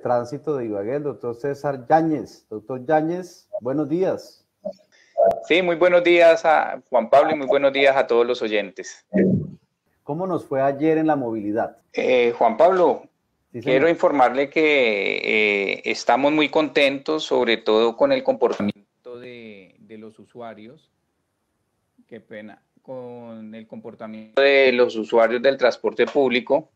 Tránsito de Ibagué, doctor César Yáñez. Doctor Yáñez, buenos días. Sí, muy buenos días a Juan Pablo y muy buenos días a todos los oyentes. ¿Cómo nos fue ayer en la movilidad? Eh, Juan Pablo, quiero informarle que eh, estamos muy contentos, sobre todo con el comportamiento de, de los usuarios. Qué pena, con el comportamiento de los usuarios del transporte público.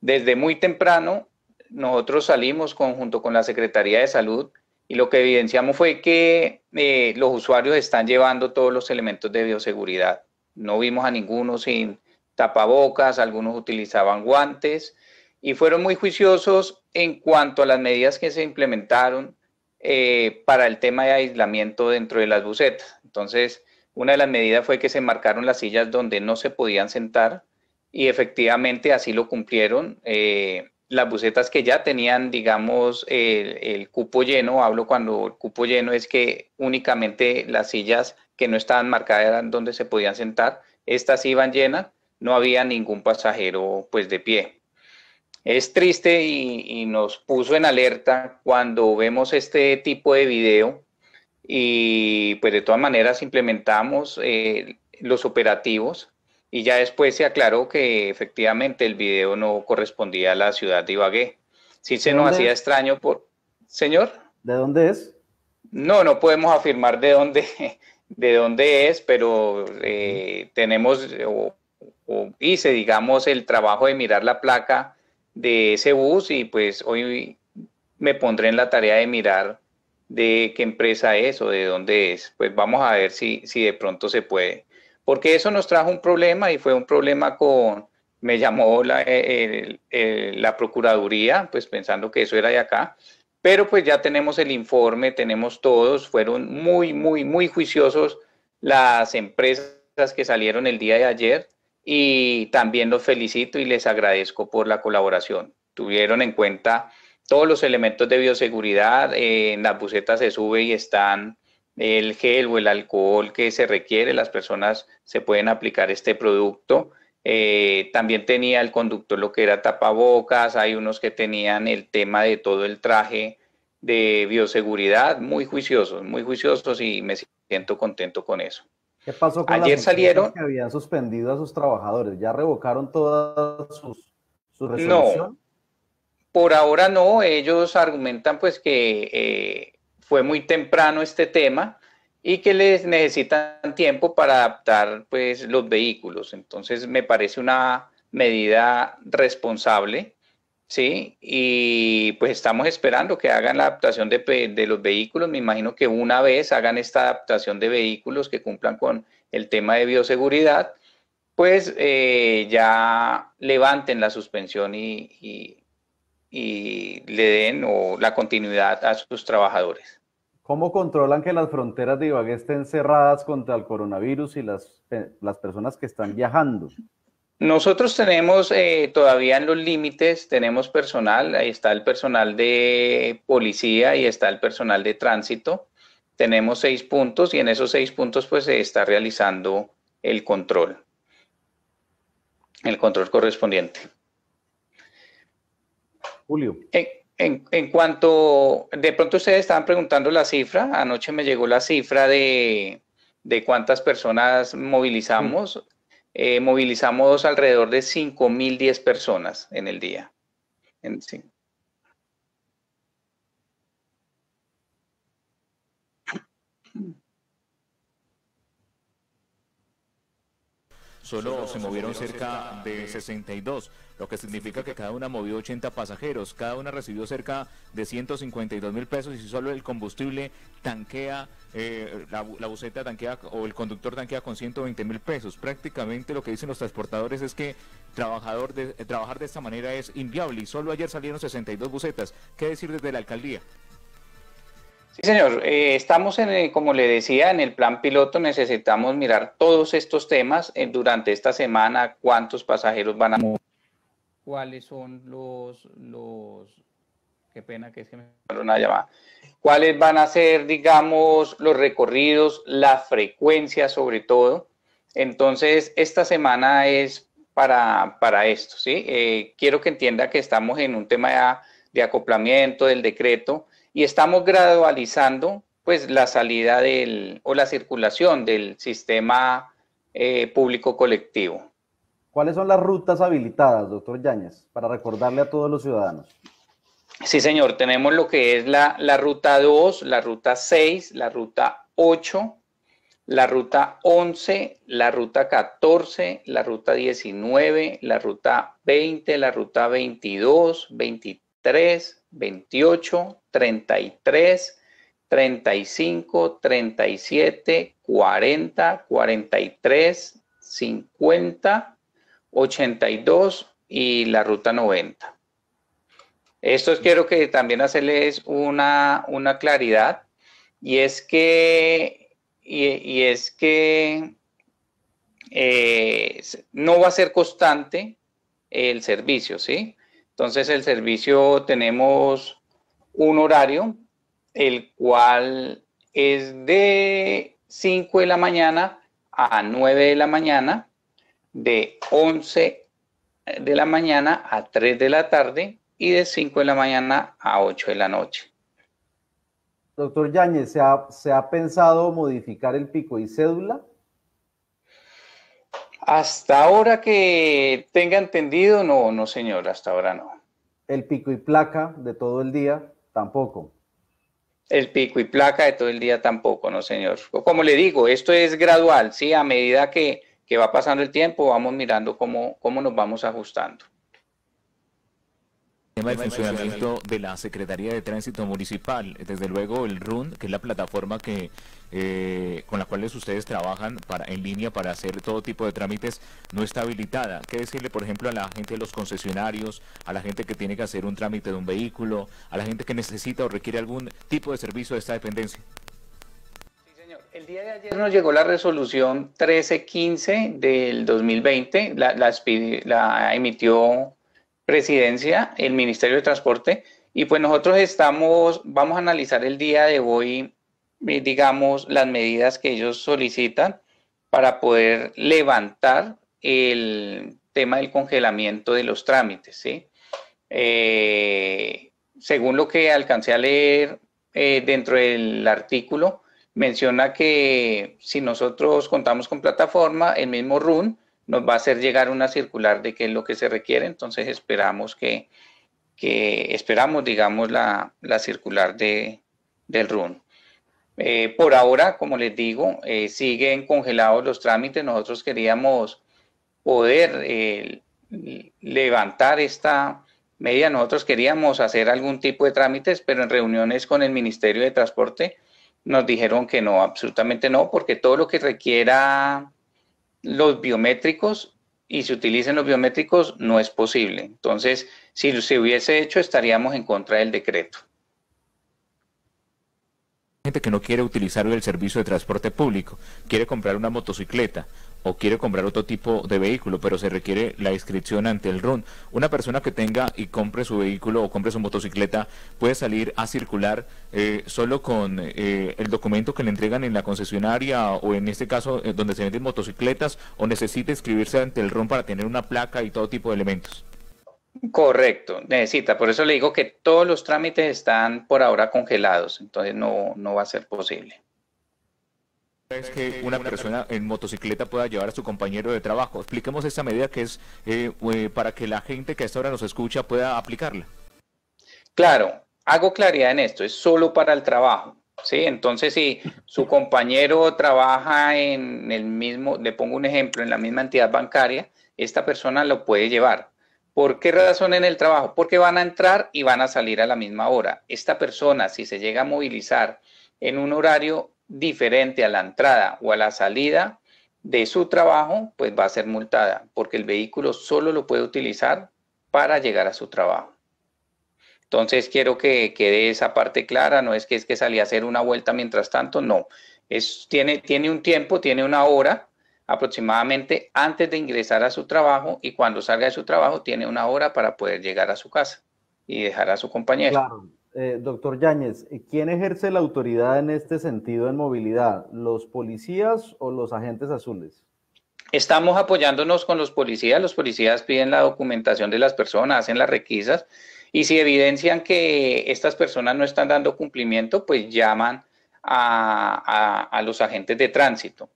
Desde muy temprano nosotros salimos conjunto con la Secretaría de Salud y lo que evidenciamos fue que eh, los usuarios están llevando todos los elementos de bioseguridad. No vimos a ninguno sin tapabocas, algunos utilizaban guantes y fueron muy juiciosos en cuanto a las medidas que se implementaron eh, para el tema de aislamiento dentro de las bucetas. Entonces, una de las medidas fue que se marcaron las sillas donde no se podían sentar y efectivamente así lo cumplieron. Eh, las bucetas que ya tenían, digamos, el, cupo lleno, hablo cuando el cupo lleno es que únicamente las sillas que no estaban marcadas eran donde se podían sentar, estas iban llenas, no había ningún pasajero pues de pie. Es triste y, nos puso en alerta cuando vemos este tipo de video y pues de todas maneras implementamos eh, los operativos y ya después se aclaró que efectivamente el video no correspondía a la ciudad de Ibagué. Sí se nos hacía extraño por... Señor. ¿De dónde es? No, no podemos afirmar de dónde, de dónde es, pero eh, tenemos o, hice, digamos, el trabajo de mirar la placa de ese bus y pues hoy me pondré en la tarea de mirar de qué empresa es o de dónde es. Pues vamos a ver si, si de pronto se puede porque eso nos trajo un problema y fue un problema con, me llamó la, eh, la Procuraduría, pues pensando que eso era de acá, pero pues ya tenemos el informe, tenemos todos, fueron muy, muy, muy juiciosos las empresas que salieron el día de ayer y también los felicito y les agradezco por la colaboración. Tuvieron en cuenta todos los elementos de bioseguridad, eh, en las bucetas se sube y están el gel o el alcohol que se requiere, las personas se pueden aplicar este producto. Eh, también tenía el conductor lo que era tapabocas, hay unos que tenían el tema de todo el traje de bioseguridad, muy juiciosos, muy juiciosos y me siento contento con eso. ¿Qué pasó con Ayer salieron que habían suspendido a sus trabajadores? ¿Ya revocaron todas sus, No, por ahora no, ellos argumentan pues que eh, fue muy temprano este tema y que les necesitan tiempo para adaptar pues, los vehículos. Entonces me parece una medida responsable, ¿sí? Y pues estamos esperando que hagan la adaptación de, los vehículos. Me imagino que una vez hagan esta adaptación de vehículos que cumplan con el tema de bioseguridad, pues eh, ya levanten la suspensión y y le den o la continuidad a sus trabajadores. ¿Cómo controlan que las fronteras de Ibagué estén cerradas contra el coronavirus y las, eh, las personas que están viajando? Nosotros tenemos eh, todavía en los límites, tenemos personal, ahí está el personal de policía y está el personal de tránsito. Tenemos seis puntos y en esos seis puntos pues se está realizando el control, el control correspondiente. Julio. En, cuanto, de pronto ustedes estaban preguntando la cifra, anoche me llegó la cifra de, de cuántas personas movilizamos. Eh, movilizamos alrededor de 5.010 personas en el día. En, sí. solo se movieron cerca de 62, lo que significa que cada una movió 80 pasajeros, cada una recibió cerca de 152 mil pesos y si solo el combustible tanquea, eh, la, buceta tanquea o el conductor tanquea con 120 mil pesos. Prácticamente lo que dicen los transportadores es que de, eh, trabajar de esta manera es inviable y solo ayer salieron 62 bucetas. ¿Qué decir desde la alcaldía? Sí, señor. Eh, estamos, en, eh, como le decía, en el plan piloto necesitamos mirar todos estos temas eh, durante esta semana, cuántos pasajeros van a mover, cuáles son los, los, qué pena que se me una llamada, cuáles van a ser, digamos, los recorridos, la frecuencia sobre todo. Entonces, esta semana es para, para esto, ¿sí? quiero que entienda que estamos en un tema de acoplamiento del decreto y estamos gradualizando pues la salida o la circulación del sistema eh, público colectivo. ¿Cuáles son las rutas habilitadas, doctor Yañez, para recordarle a todos los ciudadanos? Sí, señor, tenemos lo que es la ruta 2, la ruta 6, la ruta 8, la ruta 11, la ruta 14, la ruta 19, la ruta 20, la ruta 22, 23 23, 28, 33, 35, 37, 40, 43, 50, 82 y la ruta 90. Esto quiero que también hacerles una, claridad y es que, y, es que eh, no va a ser constante el servicio, ¿sí? Entonces el servicio tenemos un horario, el cual es de 5 de la mañana a 9 de la mañana, de 11 de la mañana a 3 de la tarde y de 5 de la mañana a 8 de la noche. Doctor Yáñez, ¿se ha, ¿se ha pensado modificar el pico y cédula? Hasta ahora que tenga entendido, no, no señor, hasta ahora no. El pico y placa de todo el día, tampoco. El pico y placa de todo el día tampoco, no señor. Como le digo, esto es gradual, ¿sí? A medida que, que va pasando el tiempo, vamos mirando cómo, cómo nos vamos ajustando de funcionamiento de la Secretaría de Tránsito Municipal. Desde luego el RUN, que es la plataforma que eh, con la cual ustedes trabajan para, en línea para hacer todo tipo de trámites, no está habilitada. ¿Qué decirle, por ejemplo, a la gente de los concesionarios, a la gente que tiene que hacer un trámite de un vehículo, a la gente que necesita o requiere algún tipo de servicio de esta dependencia? El día de ayer nos llegó la resolución 1315 del 2020, la, la emitió presidencia, el Ministerio de Transporte, y pues nosotros estamos, vamos a analizar el día de hoy, eh, digamos, las medidas que ellos solicitan para poder levantar el tema del congelamiento de los trámites, eh, según lo que alcancé a leer eh, dentro del artículo, menciona que si nosotros contamos con plataforma, el mismo RUN nos va a hacer llegar una circular de qué es lo que se requiere, entonces esperamos que, esperamos, digamos, la, circular de, del RUN. Eh, por ahora, como les digo, eh, siguen congelados los trámites. Nosotros queríamos poder eh, levantar esta media. Nosotros queríamos hacer algún tipo de trámites, pero en reuniones con el Ministerio de Transporte nos dijeron que no, absolutamente no, porque todo lo que requiera los biométricos y se utilizan los biométricos, no es posible. Entonces, si se hubiese hecho, estaríamos en contra del decreto. Gente que no quiere utilizar el servicio de transporte público, quiere comprar una motocicleta, o quiere comprar otro tipo de vehículo, pero se requiere la inscripción ante el RUN. Una persona que tenga y compre su vehículo o compre su motocicleta puede salir a circular eh, solo con eh, el documento que le entregan en la concesionaria o en este caso eh, donde se venden motocicletas o necesita inscribirse ante el RUN para tener una placa y todo tipo de elementos. Correcto, necesita. Por eso le digo que todos los trámites están por ahora congelados, entonces no, no va a ser posible es que una persona en motocicleta pueda llevar a su compañero de trabajo. Expliquemos esta medida que es eh, eh, para que la gente que esta hora nos escucha pueda aplicarla. Claro, hago claridad en esto, es solo para el trabajo. Sí, entonces si su compañero trabaja en el mismo, le pongo un ejemplo, en la misma entidad bancaria, esta persona lo puede llevar. ¿Por qué razón en el trabajo? Porque van a entrar y van a salir a la misma hora. Esta persona, si se llega a movilizar en un horario diferente a la entrada o a la salida de su trabajo, pues va a ser multada, porque el vehículo solo lo puede utilizar para llegar a su trabajo. Entonces quiero que quede esa parte clara, no es que es que salí a hacer una vuelta mientras tanto, no. Es, tiene, tiene un tiempo, tiene una hora aproximadamente antes de ingresar a su trabajo y cuando salga de su trabajo tiene una hora para poder llegar a su casa y dejar a su compañero. Eh, doctor Yáñez, eh, ¿quién ejerce la autoridad en este sentido en movilidad? ¿Los policías o los agentes azules? Estamos apoyándonos con los policías. Los policías piden la documentación de las personas, hacen las requisas y si evidencian que estas personas no están dando cumplimiento, pues llaman a, los agentes de tránsito.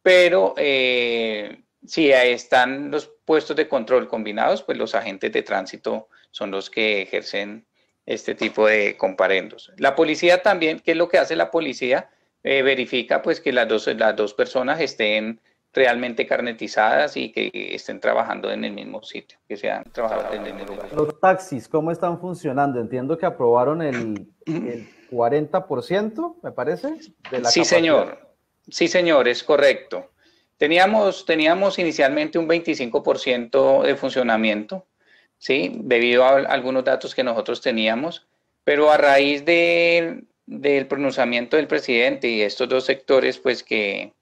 Pero eh, si están los puestos de control combinados, pues los agentes de tránsito son los que ejercen este tipo de comparendos. La policía también, ¿qué es lo que hace la policía? Eh, verifica pues que las dos, las dos personas estén realmente carnetizadas y que estén trabajando en el mismo sitio, que sean trabajadores en el mismo lugar. Los taxis, ¿cómo están funcionando? Entiendo que aprobaron el, el 40%, me parece. De la sí, señor. Sí, señor, es correcto. Teníamos, teníamos inicialmente un 25% de funcionamiento. ¿sí? Debido a algunos datos que nosotros teníamos, pero a raíz del pronunciamiento del presidente y estos dos sectores, pues que,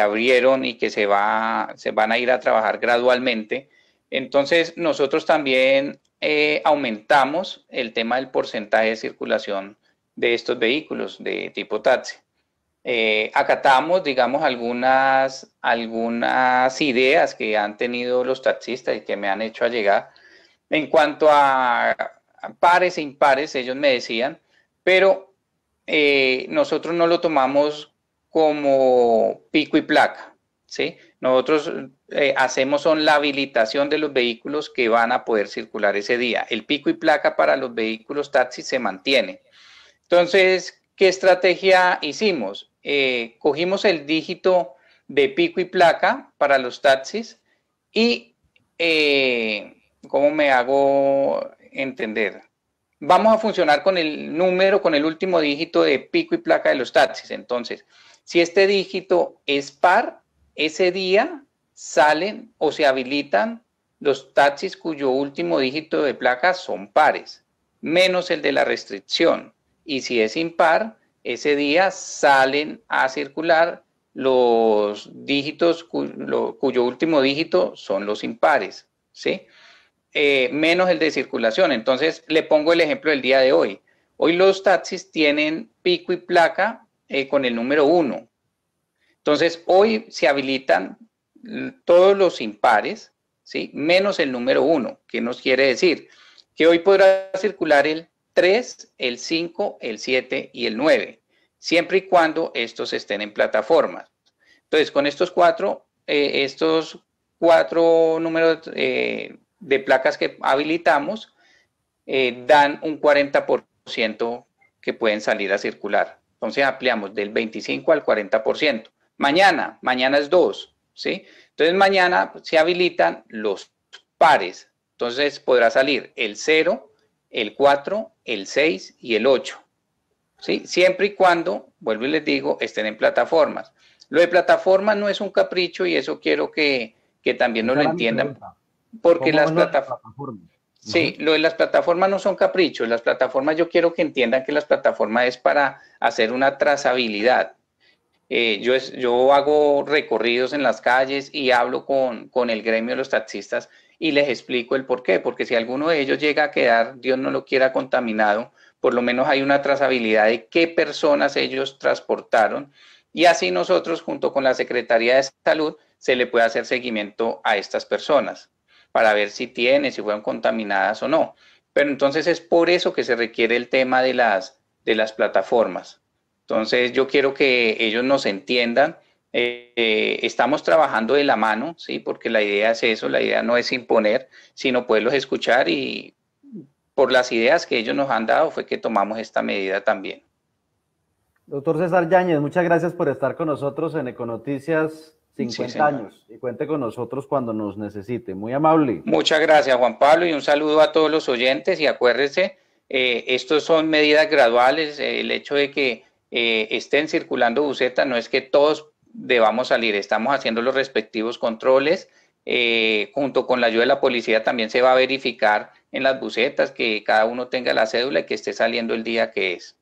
abrieron y que se, va, se van a ir a trabajar gradualmente, entonces nosotros también eh, aumentamos el tema del porcentaje de circulación de estos vehículos de tipo taxi. Eh, acatamos, digamos, algunas, algunas ideas que han tenido los taxistas y que me han hecho llegar en cuanto a pares e impares, ellos me decían, pero eh, nosotros no lo tomamos como pico y placa, ¿sí? Nosotros eh, hacemos son la habilitación de los vehículos que van a poder circular ese día. El pico y placa para los vehículos taxis se mantiene. Entonces, ¿qué estrategia hicimos? Eh, cogimos el dígito de pico y placa para los taxis y ¿Cómo me hago entender? Vamos a funcionar con el número, con el último dígito de pico y placa de los taxis. Entonces, si este dígito es par, ese día salen o se habilitan los taxis cuyo último dígito de placa son pares, menos el de la restricción. Y si es impar, ese día salen a circular los dígitos cuyo último dígito son los impares, ¿sí? Eh, menos el de circulación. Entonces, le pongo el ejemplo del día de hoy. Hoy los taxis tienen pico y placa eh, con el número 1. Entonces, hoy se habilitan todos los impares, ¿sí? menos el número 1, que nos quiere decir que hoy podrá circular el 3, el 5, el 7 y el 9, siempre y cuando estos estén en plataformas. Entonces, con estos cuatro, eh, estos cuatro números de placas que habilitamos eh, dan un 40% que pueden salir a circular. Entonces ampliamos del 25 al 40%. Mañana, mañana es 2, ¿sí? Entonces mañana se habilitan los pares. Entonces podrá salir el 0, el 4, el 6 y el 8. ¿sí? Siempre y cuando, vuelvo y les digo, estén en plataformas. Lo de plataforma no es un capricho y eso quiero que, también nos lo entiendan. Porque las plataformas... Sí, lo de las plataformas no son caprichos. Las plataformas, yo quiero que entiendan que las plataformas es para hacer una trazabilidad. Eh, yo, yo hago recorridos en las calles y hablo con, con el gremio de los taxistas y les explico el por qué. Porque si alguno de ellos llega a quedar, Dios no lo quiera, contaminado, por lo menos hay una trazabilidad de qué personas ellos transportaron. Y así nosotros, junto con la Secretaría de Salud, se le puede hacer seguimiento a estas personas para ver si tiene si fueron contaminadas o no. Pero entonces es por eso que se requiere el tema de las, de las plataformas. Entonces yo quiero que ellos nos entiendan. Eh, estamos trabajando de la mano, ¿sí? porque la idea es eso, la idea no es imponer, sino poderlos escuchar y por las ideas que ellos nos han dado fue que tomamos esta medida también. Doctor César Yáñez, muchas gracias por estar con nosotros en Econoticias 50 años y cuente con nosotros cuando nos necesite. Muy amable. Muchas gracias, Juan Pablo, y un saludo a todos los oyentes. Y acuérdense, eh, estos son medidas graduales. Eh, el hecho de que eh, estén circulando bucetas no es que todos debamos salir, estamos haciendo los respectivos controles. junto con la ayuda de la policía también se va a verificar en las bucetas que cada uno tenga la cédula y que esté saliendo el día que es.